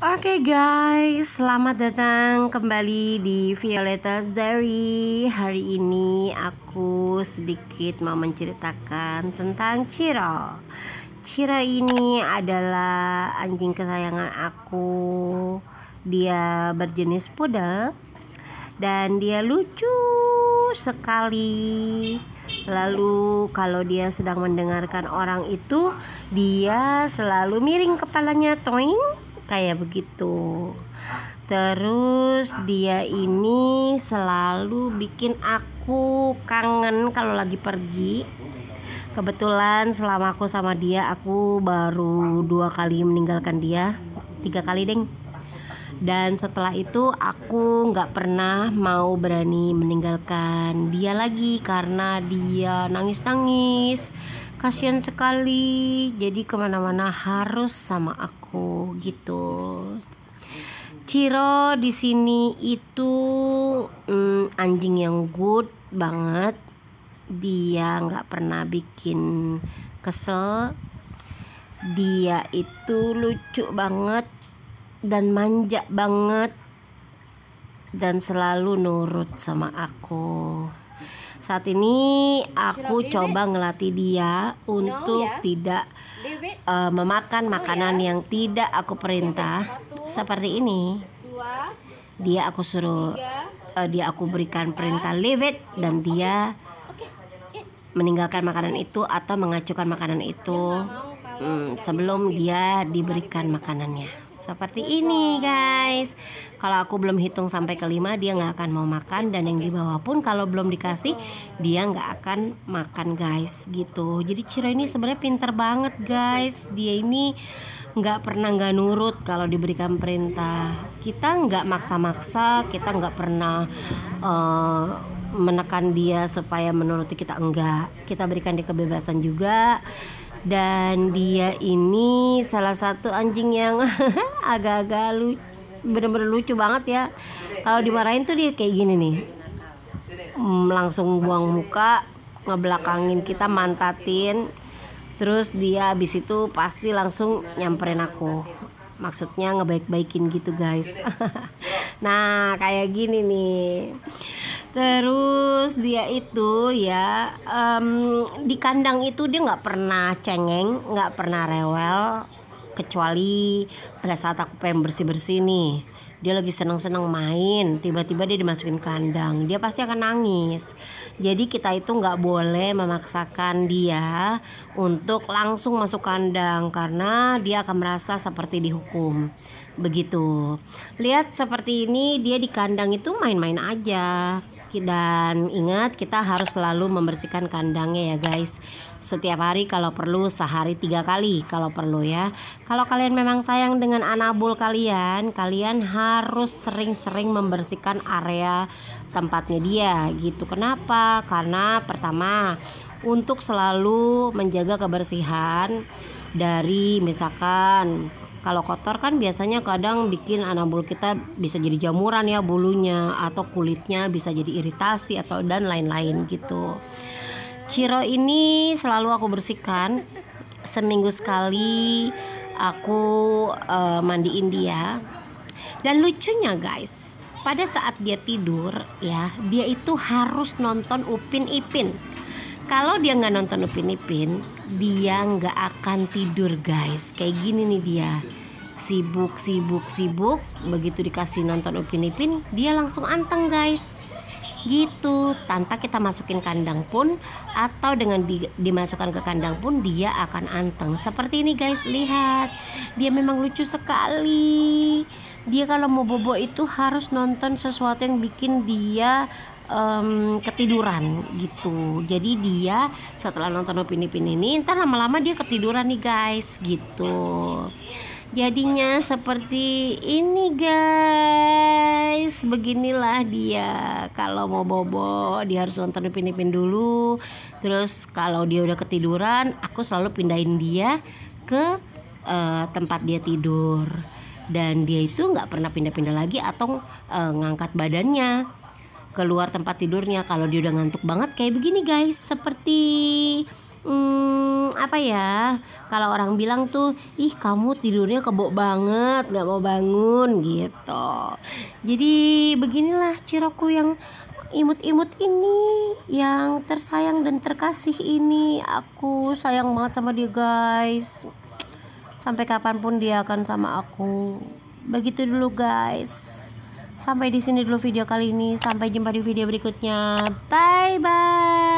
Oke okay guys, selamat datang kembali di Violetas Diary Hari ini aku sedikit mau menceritakan tentang Ciro Ciro ini adalah anjing kesayangan aku Dia berjenis pudel Dan dia lucu sekali Lalu kalau dia sedang mendengarkan orang itu Dia selalu miring kepalanya toing kayak begitu terus dia ini selalu bikin aku kangen kalau lagi pergi kebetulan selama aku sama dia aku baru dua kali meninggalkan dia tiga kali deng dan setelah itu aku nggak pernah mau berani meninggalkan dia lagi karena dia nangis nangis kasihan sekali jadi kemana-mana harus sama aku gitu Ciro di sini itu mm, anjing yang good banget dia nggak pernah bikin kesel dia itu lucu banget dan manja banget dan selalu nurut sama aku saat ini aku coba ngelatih dia untuk ya. tidak uh, memakan makanan ya. yang tidak aku perintah seperti ini. Dia aku suruh uh, dia aku berikan perintah leave it dan dia ya. meninggalkan makanan itu atau mengacukan makanan itu um, sebelum dia diberikan makanannya. Seperti ini guys Kalau aku belum hitung sampai kelima dia nggak akan mau makan Dan yang di bawah pun kalau belum dikasih dia nggak akan makan guys gitu Jadi Ciro ini sebenarnya pinter banget guys Dia ini nggak pernah nggak nurut kalau diberikan perintah Kita nggak maksa-maksa Kita nggak pernah uh, menekan dia supaya menuruti kita enggak kita berikan dia kebebasan juga dan dia ini salah satu anjing yang agak-agak lu bener-bener lucu banget ya kalau dimarahin tuh dia kayak gini nih mm, langsung buang muka ngebelakangin kita mantatin terus dia abis itu pasti langsung nyamperin aku maksudnya ngebaik-baikin gitu guys nah kayak gini nih Terus dia itu ya um, di kandang itu dia nggak pernah cengeng, nggak pernah rewel, kecuali pada saat aku pengen bersih bersih nih dia lagi seneng-seneng main tiba-tiba dia dimasukin kandang dia pasti akan nangis jadi kita itu nggak boleh memaksakan dia untuk langsung masuk kandang karena dia akan merasa seperti dihukum begitu lihat seperti ini dia di kandang itu main-main aja dan ingat kita harus selalu membersihkan kandangnya ya guys setiap hari kalau perlu sehari tiga kali kalau perlu ya kalau kalian memang sayang dengan anabul kalian kalian harus sering-sering membersihkan area tempatnya dia gitu kenapa karena pertama untuk selalu menjaga kebersihan dari misalkan kalau kotor kan biasanya kadang bikin anak kita bisa jadi jamuran ya bulunya atau kulitnya bisa jadi iritasi atau dan lain-lain gitu. Ciro ini selalu aku bersihkan seminggu sekali aku uh, mandiin dia. Dan lucunya guys, pada saat dia tidur ya, dia itu harus nonton Upin Ipin. Kalau dia nggak nonton Upin Ipin, dia nggak akan tidur guys kayak gini nih dia sibuk sibuk sibuk begitu dikasih nonton Upin Ipin dia langsung anteng guys gitu tanpa kita masukin kandang pun atau dengan di, dimasukkan ke kandang pun dia akan anteng seperti ini guys lihat dia memang lucu sekali dia kalau mau bobo itu harus nonton sesuatu yang bikin dia um, ketiduran gitu jadi dia setelah nonton opini pin ini entar lama-lama dia ketiduran nih guys gitu jadinya seperti ini guys beginilah dia kalau mau bobo dia harus nonton opini pin dulu terus kalau dia udah ketiduran aku selalu pindahin dia ke uh, tempat dia tidur dan dia itu nggak pernah pindah-pindah lagi atau uh, ngangkat badannya keluar tempat tidurnya kalau dia udah ngantuk banget kayak begini guys seperti hmm, apa ya kalau orang bilang tuh ih kamu tidurnya kebok banget nggak mau bangun gitu jadi beginilah ciroku yang imut-imut ini yang tersayang dan terkasih ini aku sayang banget sama dia guys sampai kapanpun dia akan sama aku begitu dulu guys Sampai di sini dulu video kali ini. Sampai jumpa di video berikutnya. Bye bye.